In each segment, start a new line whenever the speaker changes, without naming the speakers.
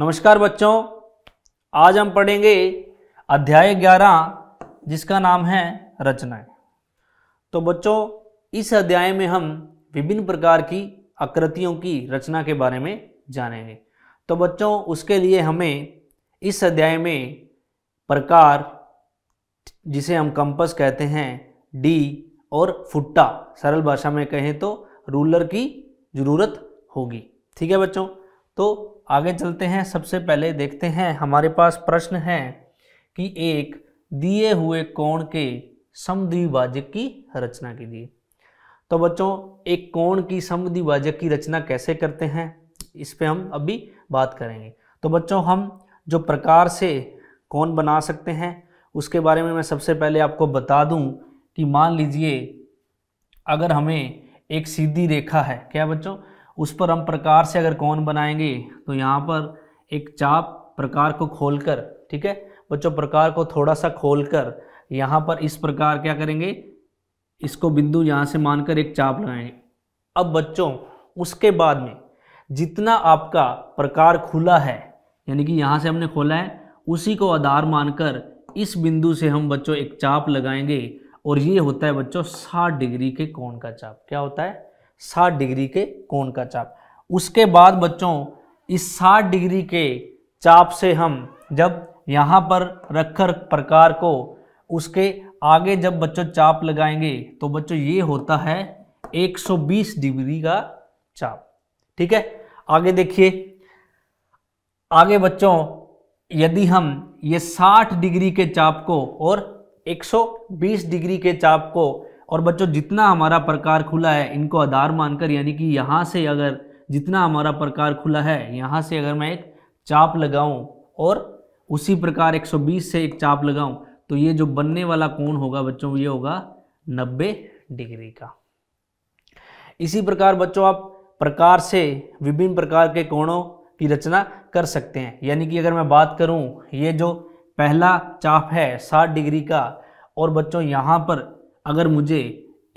नमस्कार बच्चों आज हम पढ़ेंगे अध्याय 11 जिसका नाम है रचनाएं तो बच्चों इस अध्याय में हम विभिन्न प्रकार की आकृतियों की रचना के बारे में जानेंगे तो बच्चों उसके लिए हमें इस अध्याय में प्रकार जिसे हम कंपस कहते हैं डी और फुट्टा सरल भाषा में कहें तो रूलर की ज़रूरत होगी ठीक है बच्चों तो आगे चलते हैं सबसे पहले देखते हैं हमारे पास प्रश्न है कि एक दिए हुए कोण के समद्विभाजक की रचना कीजिए तो बच्चों एक कोण की समद्विभाजक की रचना कैसे करते हैं इस पे हम अभी बात करेंगे तो बच्चों हम जो प्रकार से कोण बना सकते हैं उसके बारे में मैं सबसे पहले आपको बता दूं कि मान लीजिए अगर हमें एक सीधी रेखा है क्या बच्चों उस पर हम प्रकार से अगर कौन बनाएंगे तो यहाँ पर एक चाप प्रकार को खोलकर ठीक है बच्चों प्रकार को थोड़ा सा खोलकर यहाँ पर इस प्रकार क्या करेंगे इसको बिंदु यहाँ से मानकर एक चाप लगाएंगे अब बच्चों उसके बाद में जितना आपका प्रकार खुला है यानी कि यहाँ से हमने खोला है उसी को आधार मानकर इस बिंदु से हम बच्चों एक चाप लगाएंगे और ये होता है बच्चों 60 डिग्री के कोण का चाप क्या होता है साठ डिग्री के कोण का चाप उसके बाद बच्चों इस साठ डिग्री के चाप से हम जब यहाँ पर रखकर प्रकार को उसके आगे जब बच्चों चाप लगाएंगे तो बच्चों ये होता है 120 डिग्री का चाप ठीक है आगे देखिए आगे बच्चों यदि हम ये 60 डिग्री के चाप को और 120 डिग्री के चाप को और बच्चों जितना हमारा प्रकार खुला है इनको आधार मानकर यानी कि यहाँ से अगर जितना हमारा प्रकार खुला है यहाँ से अगर मैं एक चाप लगाऊँ और उसी प्रकार 120 से एक चाप लगाऊँ तो ये जो बनने वाला कोण होगा बच्चों ये होगा 90 डिग्री का इसी प्रकार बच्चों आप प्रकार से विभिन्न प्रकार के कोणों की रचना कर सकते हैं यानी कि अगर मैं बात करूँ ये जो पहला चाप है साठ डिग्री का और बच्चों यहाँ पर अगर मुझे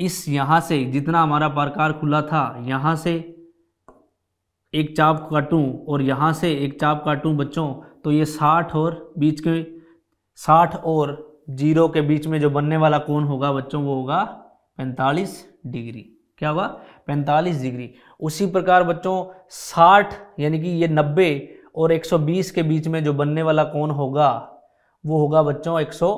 इस यहाँ से जितना हमारा प्रकार खुला था यहाँ से एक चाप काटूं और यहाँ से एक चाप काटूं बच्चों तो ये साठ और बीच के साठ और जीरो के बीच में जो बनने वाला कोण होगा बच्चों वो होगा पैंतालीस डिग्री क्या होगा पैंतालीस डिग्री उसी प्रकार बच्चों साठ यानी कि ये नब्बे और एक सौ बीस के बीच में जो बनने वाला कोण होगा वो होगा बच्चों एक सौ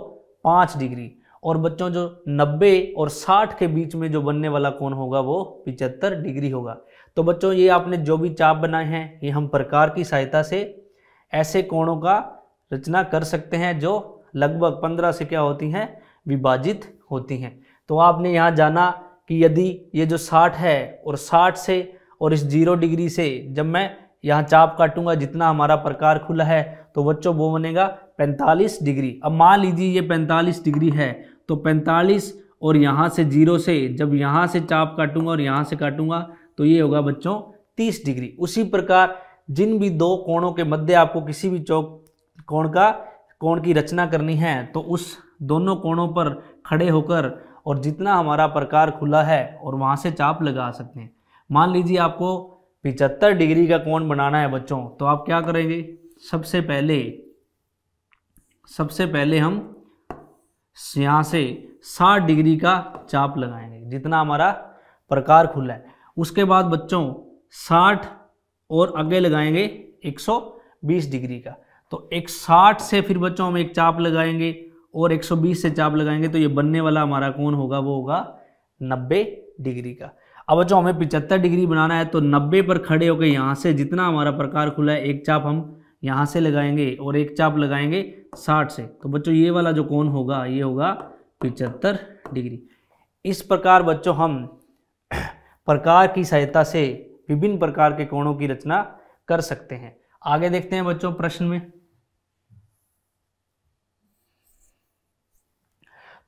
पाँच डिग्री और बच्चों जो 90 और 60 के बीच में जो बनने वाला कोण होगा वो 75 डिग्री होगा तो बच्चों ये आपने जो भी चाप बनाए हैं ये हम प्रकार की सहायता से ऐसे कोणों का रचना कर सकते हैं जो लगभग 15 से क्या होती हैं विभाजित होती हैं तो आपने यहाँ जाना कि यदि ये जो 60 है और 60 से और इस जीरो डिग्री से जब मैं यहाँ चाप काटूंगा जितना हमारा प्रकार खुला है तो बच्चों वो बनेगा 45 डिग्री अब मान लीजिए ये 45 डिग्री है तो पैंतालीस और यहाँ से जीरो से जब यहाँ से चाप काटूंगा और यहाँ से काटूंगा तो ये होगा बच्चों तीस डिग्री उसी प्रकार जिन भी दो कोणों के मध्य आपको किसी भी चौक कोण का कोण की रचना करनी है तो उस दोनों कोणों पर खड़े होकर और जितना हमारा प्रकार खुला है और वहाँ से चाप लगा सकते हैं मान लीजिए आपको पिचहत्तर डिग्री का कोण बनाना है बच्चों तो आप क्या करेंगे सबसे पहले सबसे पहले हम यहाँ से साठ डिग्री का चाप लगाएंगे जितना हमारा प्रकार खुला है उसके बाद बच्चों साठ और आगे लगाएंगे 120 डिग्री का तो एक साठ से फिर बच्चों हम एक चाप लगाएंगे और 120 से चाप लगाएंगे तो ये बनने वाला हमारा कौन होगा वो होगा 90 डिग्री का अब बच्चों हमें 75 डिग्री बनाना है तो 90 पर खड़े होकर यहाँ से जितना हमारा प्रकार खुला है एक चाप हम यहाँ से लगाएंगे और एक चाप लगाएंगे साठ से तो बच्चों ये वाला जो कोण होगा ये होगा पिचहत्तर डिग्री इस प्रकार बच्चों हम प्रकार की सहायता से विभिन्न प्रकार के कोणों की रचना कर सकते हैं आगे देखते हैं बच्चों प्रश्न में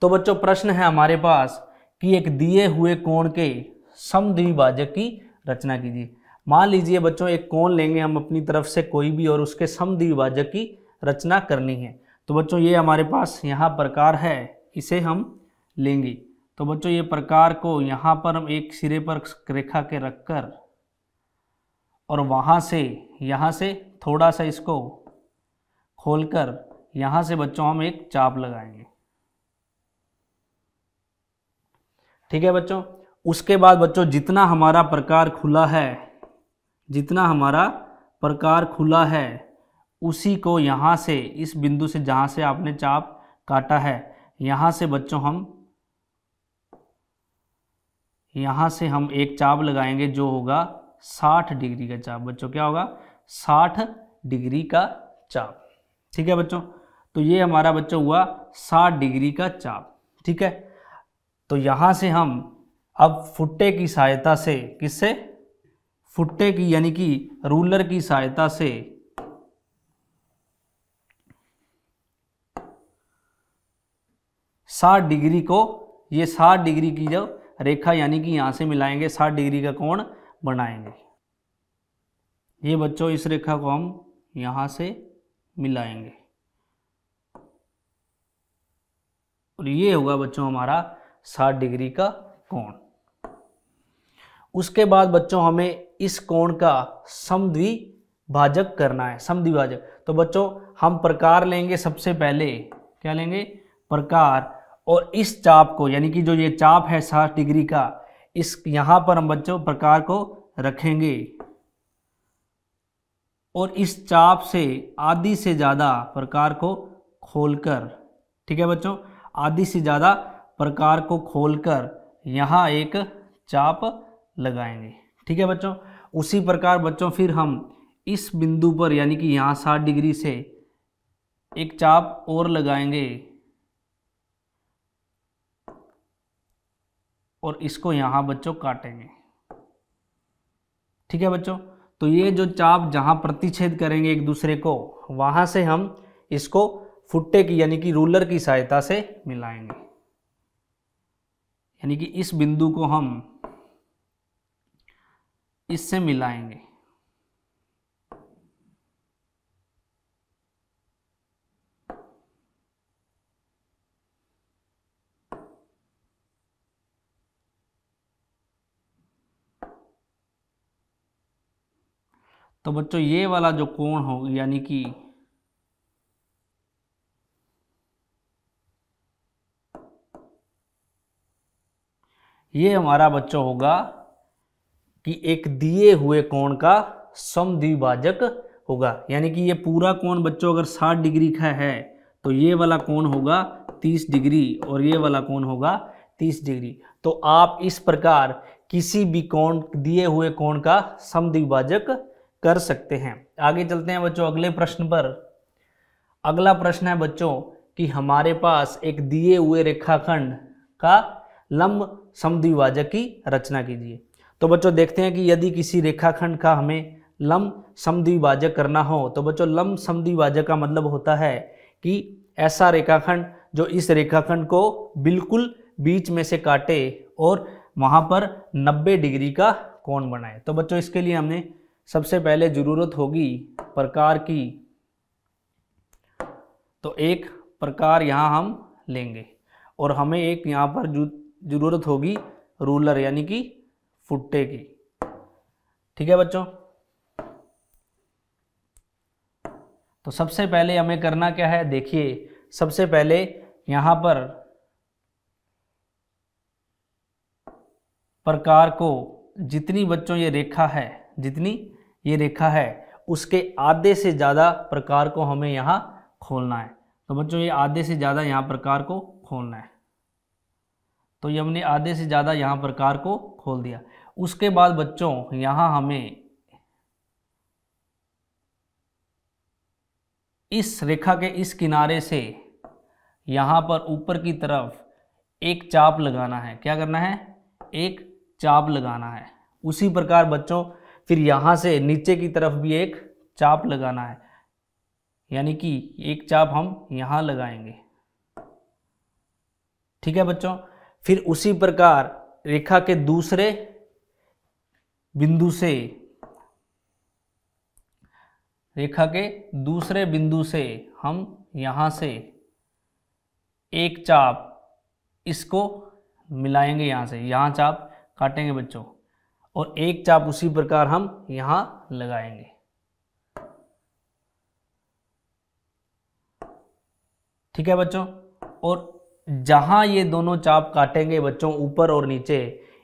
तो बच्चों प्रश्न है हमारे पास कि एक दिए हुए कोण के समद्विभाजक की रचना कीजिए मान लीजिए बच्चों एक कोण लेंगे हम अपनी तरफ से कोई भी और उसके समद्विभाजक की रचना करनी है तो बच्चों ये हमारे पास यहाँ प्रकार है इसे हम लेंगे तो बच्चों ये प्रकार को यहाँ पर हम एक सिरे पर रेखा के रखकर और वहाँ से यहाँ से थोड़ा सा इसको खोलकर यहाँ से बच्चों हम एक चाप लगाएंगे ठीक है बच्चों उसके बाद बच्चों जितना हमारा प्रकार खुला है जितना हमारा प्रकार खुला है उसी को यहाँ से इस बिंदु से जहाँ से आपने चाप काटा है यहाँ से बच्चों हम यहाँ से हम एक चाप लगाएंगे जो होगा साठ डिग्री का चाप बच्चों क्या होगा साठ डिग्री का चाप ठीक है बच्चों तो ये हमारा बच्चों हुआ साठ डिग्री का चाप ठीक है तो यहाँ से हम अब फुट्टे की सहायता से किससे फुट्टे की यानी कि रूलर की सहायता से साठ डिग्री को ये साठ डिग्री की जो रेखा यानी कि यहाँ से मिलाएंगे साठ डिग्री का कोण बनाएंगे ये बच्चों इस रेखा को हम यहाँ से मिलाएंगे और ये होगा बच्चों हमारा साठ डिग्री का कोण उसके बाद बच्चों हमें इस कोण का समद्विभाजक करना है समद्विभाजक तो बच्चों हम प्रकार लेंगे सबसे पहले क्या लेंगे प्रकार और इस चाप को यानी कि जो ये चाप है साठ डिग्री का इस यहां पर हम बच्चों प्रकार को रखेंगे और इस चाप से आधी से ज़्यादा प्रकार को खोलकर ठीक है बच्चों आधी से ज़्यादा प्रकार को खोलकर यहां एक चाप लगाएंगे ठीक है बच्चों उसी प्रकार बच्चों फिर हम इस बिंदु पर यानी कि यहाँ साठ डिग्री से एक चाप और लगाएंगे और इसको यहाँ बच्चों काटेंगे ठीक है बच्चों तो ये जो चाप जहाँ प्रतिच्छेद करेंगे एक दूसरे को वहाँ से हम इसको फुट्टे की यानी कि रूलर की सहायता से मिलाएंगे यानी कि इस बिंदु को हम इससे मिलाएंगे तो बच्चों ये वाला जो कोण हो यानी कि ये हमारा बच्चों होगा कि एक दिए हुए कोण का समद्विभाजक होगा यानी कि ये पूरा कोण बच्चों अगर 60 डिग्री का है तो ये वाला कोण होगा 30 डिग्री और ये वाला कोण होगा 30 डिग्री तो आप इस प्रकार किसी भी कोण दिए हुए कोण का समद्विभाजक कर सकते हैं आगे चलते हैं बच्चों अगले प्रश्न पर अगला प्रश्न है बच्चों कि हमारे पास एक दिए हुए रेखाखंड का लंब समद्विभाजक की रचना कीजिए तो बच्चों देखते हैं कि यदि किसी रेखाखंड का हमें लम समद्विभाजक करना हो तो बच्चों लम समद्विभाजक का मतलब होता है कि ऐसा रेखाखंड जो इस रेखाखंड को बिल्कुल बीच में से काटे और वहाँ पर 90 डिग्री का कोण बनाए तो बच्चों इसके लिए हमने सबसे पहले ज़रूरत होगी प्रकार की तो एक प्रकार यहाँ हम लेंगे और हमें एक यहाँ पर ज़रूरत होगी रूलर यानी कि फुटेगी ठीक है बच्चों तो सबसे पहले हमें करना क्या है देखिए सबसे पहले यहां पर प्रकार को जितनी बच्चों ये रेखा है जितनी ये रेखा है उसके आधे से ज़्यादा प्रकार को हमें यहां खोलना है तो बच्चों ये आधे से ज़्यादा यहां प्रकार को खोलना है तो ये हमने आधे से ज़्यादा यहां प्रकार को खोल दिया उसके बाद बच्चों यहां हमें इस रेखा के इस किनारे से यहां पर ऊपर की तरफ एक चाप लगाना है क्या करना है एक चाप लगाना है उसी प्रकार बच्चों फिर यहां से नीचे की तरफ भी एक चाप लगाना है यानी कि एक चाप हम यहां लगाएंगे ठीक है बच्चों फिर उसी प्रकार रेखा के दूसरे बिंदु से रेखा के दूसरे बिंदु से हम यहाँ से एक चाप इसको मिलाएंगे यहाँ से यहाँ चाप काटेंगे बच्चों और एक चाप उसी प्रकार हम यहाँ लगाएंगे ठीक है बच्चों और जहाँ ये दोनों चाप काटेंगे बच्चों ऊपर और नीचे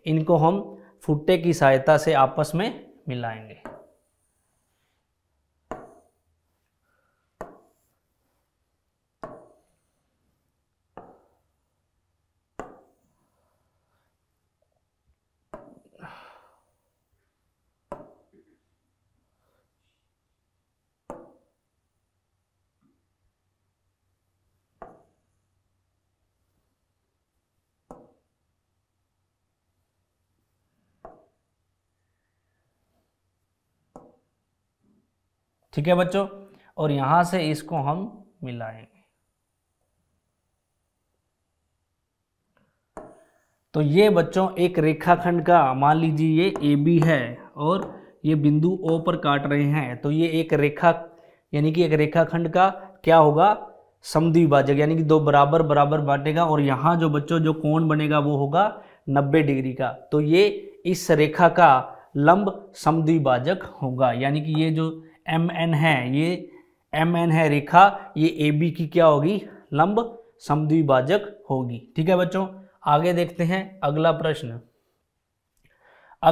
इनको हम फुट्टे की सहायता से आपस में मिलाएंगे ठीक है बच्चों और यहां से इसको हम मिलाएंगे तो ये बच्चों एक रेखाखंड का मान लीजिए ये ए बी है और ये बिंदु ओ पर काट रहे हैं तो ये एक रेखा यानी कि एक रेखाखंड का क्या होगा समद्विभाजक यानी कि दो बराबर बराबर बांटेगा और यहाँ जो बच्चों जो कोण बनेगा वो होगा 90 डिग्री का तो ये इस रेखा का लंब समद्विभाजक होगा यानी कि ये जो एम एन है ये एम एन है रेखा ये ए बी की क्या होगी लंब समद्विभाजक होगी ठीक है बच्चों आगे देखते हैं अगला प्रश्न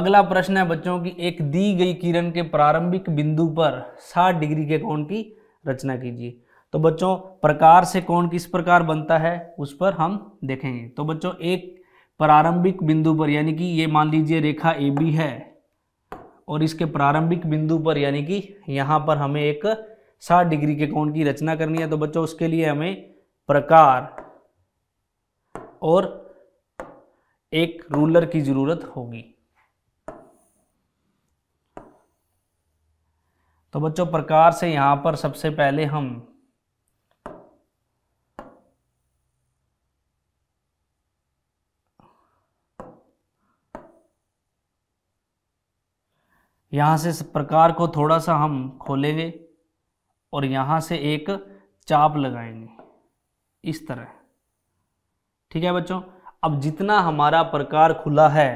अगला प्रश्न है बच्चों की एक दी गई किरण के प्रारंभिक बिंदु पर 60 डिग्री के कोण की रचना कीजिए तो बच्चों प्रकार से कोण किस प्रकार बनता है उस पर हम देखेंगे तो बच्चों एक प्रारंभिक बिंदु पर यानी कि ये मान लीजिए रेखा ए बी है और इसके प्रारंभिक बिंदु पर यानी कि यहाँ पर हमें एक 60 डिग्री के कोण की रचना करनी है तो बच्चों उसके लिए हमें प्रकार और एक रूलर की जरूरत होगी तो बच्चों प्रकार से यहाँ पर सबसे पहले हम यहाँ से इस प्रकार को थोड़ा सा हम खोलेंगे और यहाँ से एक चाप लगाएंगे इस तरह ठीक है बच्चों अब जितना हमारा प्रकार खुला है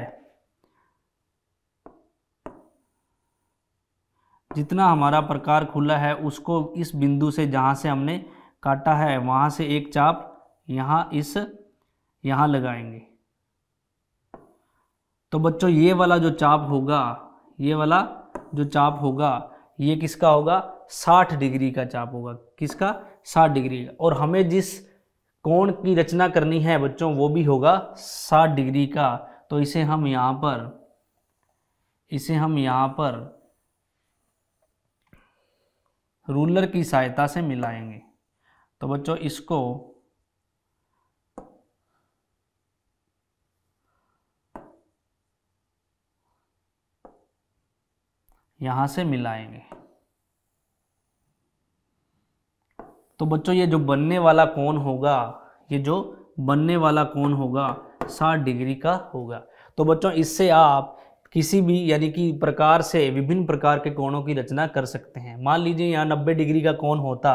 जितना हमारा प्रकार खुला है उसको इस बिंदु से जहाँ से हमने काटा है वहाँ से एक चाप यहाँ इस यहाँ लगाएंगे तो बच्चों ये वाला जो चाप होगा ये वाला जो चाप होगा ये किसका होगा 60 डिग्री का चाप होगा किसका 60 डिग्री और हमें जिस कोण की रचना करनी है बच्चों वो भी होगा 60 डिग्री का तो इसे हम यहाँ पर इसे हम यहाँ पर रूलर की सहायता से मिलाएंगे तो बच्चों इसको यहाँ से मिलाएंगे तो बच्चों ये जो बनने वाला कोण होगा ये जो बनने वाला कोण होगा 60 डिग्री का होगा तो बच्चों इससे आप किसी भी यानी कि प्रकार से विभिन्न प्रकार के कोणों की रचना कर सकते हैं मान लीजिए यहाँ 90 डिग्री का कोण होता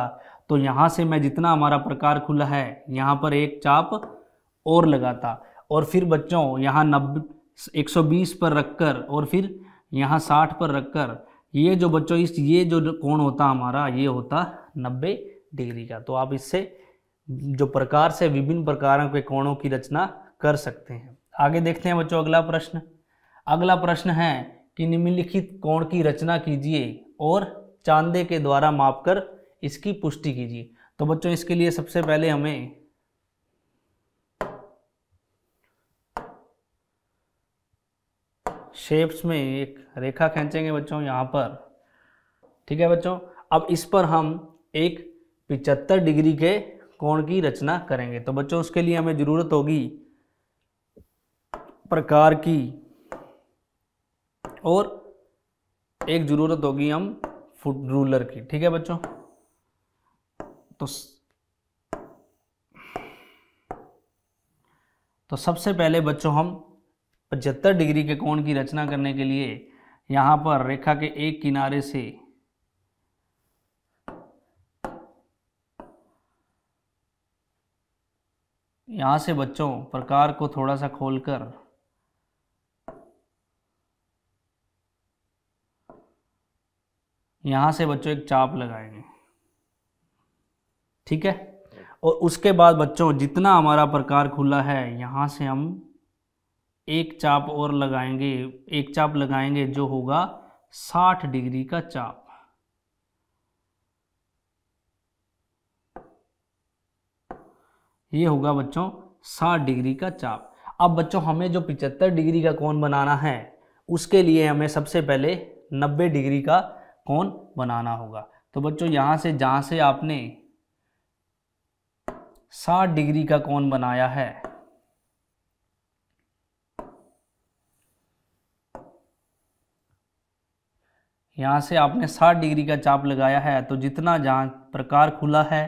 तो यहाँ से मैं जितना हमारा प्रकार खुला है यहाँ पर एक चाप और लगाता और फिर बच्चों यहाँ नब्बे बीस पर रखकर और फिर यहाँ साठ पर रखकर ये जो बच्चों इस ये जो कोण होता हमारा ये होता नब्बे डिग्री का तो आप इससे जो प्रकार से विभिन्न प्रकारों के कोणों की रचना कर सकते हैं आगे देखते हैं बच्चों अगला प्रश्न अगला प्रश्न है कि निम्नलिखित कोण की रचना कीजिए और चांदे के द्वारा मापकर इसकी पुष्टि कीजिए तो बच्चों इसके लिए सबसे पहले हमें शेप्स में एक रेखा खींचेंगे बच्चों यहाँ पर ठीक है बच्चों अब इस पर हम एक पिचहत्तर डिग्री के कोण की रचना करेंगे तो बच्चों उसके लिए हमें ज़रूरत होगी प्रकार की और एक ज़रूरत होगी हम फुट रूलर की ठीक है बच्चों तो तो सबसे पहले बच्चों हम पचहत्तर डिग्री के कोण की रचना करने के लिए यहां पर रेखा के एक किनारे से यहां से बच्चों प्रकार को थोड़ा सा खोलकर यहां से बच्चों एक चाप लगाएंगे ठीक है और उसके बाद बच्चों जितना हमारा प्रकार खुला है यहां से हम एक चाप और लगाएंगे एक चाप लगाएंगे जो होगा साठ डिग्री का चाप ये होगा बच्चों साठ डिग्री का चाप अब बच्चों हमें जो पिचहत्तर डिग्री का कोण बनाना है उसके लिए हमें सबसे पहले नब्बे डिग्री का कोण बनाना होगा तो बच्चों यहां से जहां से आपने साठ डिग्री का कोण बनाया है यहाँ से आपने 60 डिग्री का चाप लगाया है तो जितना जहाँ प्रकार खुला है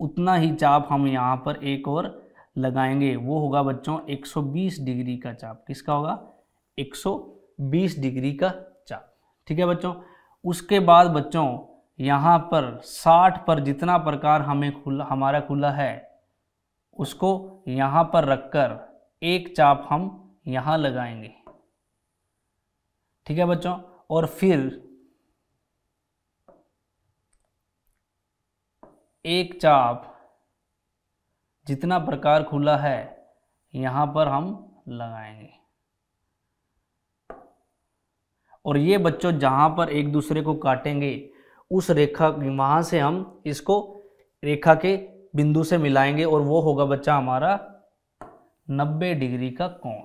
उतना ही चाप हम यहाँ पर एक और लगाएंगे वो होगा बच्चों 120 डिग्री का चाप किसका होगा 120 डिग्री का चाप ठीक है बच्चों उसके बाद बच्चों यहाँ पर 60 पर जितना प्रकार हमें खुला हमारा खुला है उसको यहाँ पर रखकर एक चाप हम यहाँ लगाएंगे ठीक है बच्चों और फिर एक चाप जितना प्रकार खुला है यहाँ पर हम लगाएंगे और ये बच्चों जहां पर एक दूसरे को काटेंगे उस रेखा वहां से हम इसको रेखा के बिंदु से मिलाएंगे और वो होगा बच्चा हमारा 90 डिग्री का कोण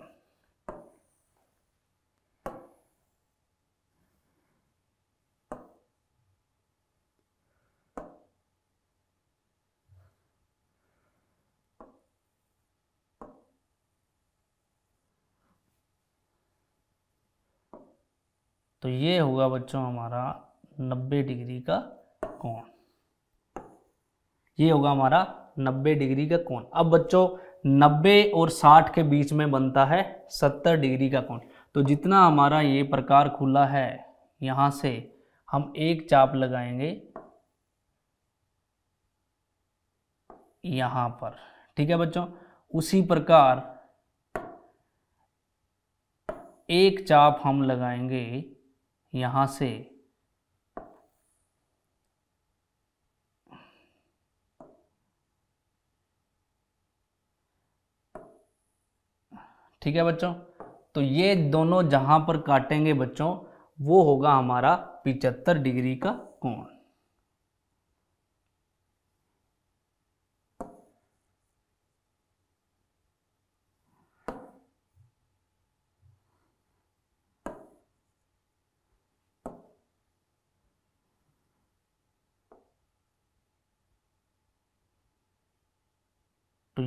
तो ये होगा बच्चों हमारा 90 डिग्री का कोण ये होगा हमारा 90 डिग्री का कोण अब बच्चों 90 और 60 के बीच में बनता है 70 डिग्री का कोण तो जितना हमारा ये प्रकार खुला है यहां से हम एक चाप लगाएंगे यहां पर ठीक है बच्चों उसी प्रकार एक चाप हम लगाएंगे यहाँ से ठीक है बच्चों तो ये दोनों जहां पर काटेंगे बच्चों वो होगा हमारा पिचहत्तर डिग्री का कोण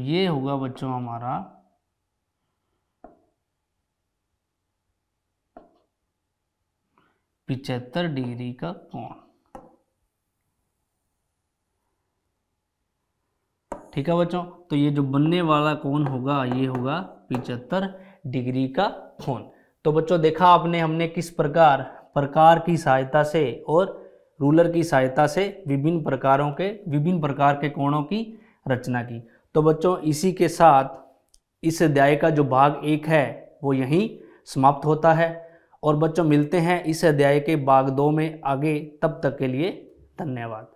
ये होगा बच्चों हमारा पिचहत्तर डिग्री का कोण ठीक है बच्चों तो ये जो बनने वाला कोण होगा ये होगा पिचहत्तर डिग्री का कोण तो बच्चों देखा आपने हमने किस प्रकार प्रकार की सहायता से और रूलर की सहायता से विभिन्न प्रकारों के विभिन्न प्रकार के कोणों की रचना की तो बच्चों इसी के साथ इस अध्याय का जो भाग एक है वो यहीं समाप्त होता है और बच्चों मिलते हैं इस अध्याय के भाग दो में आगे तब तक के लिए धन्यवाद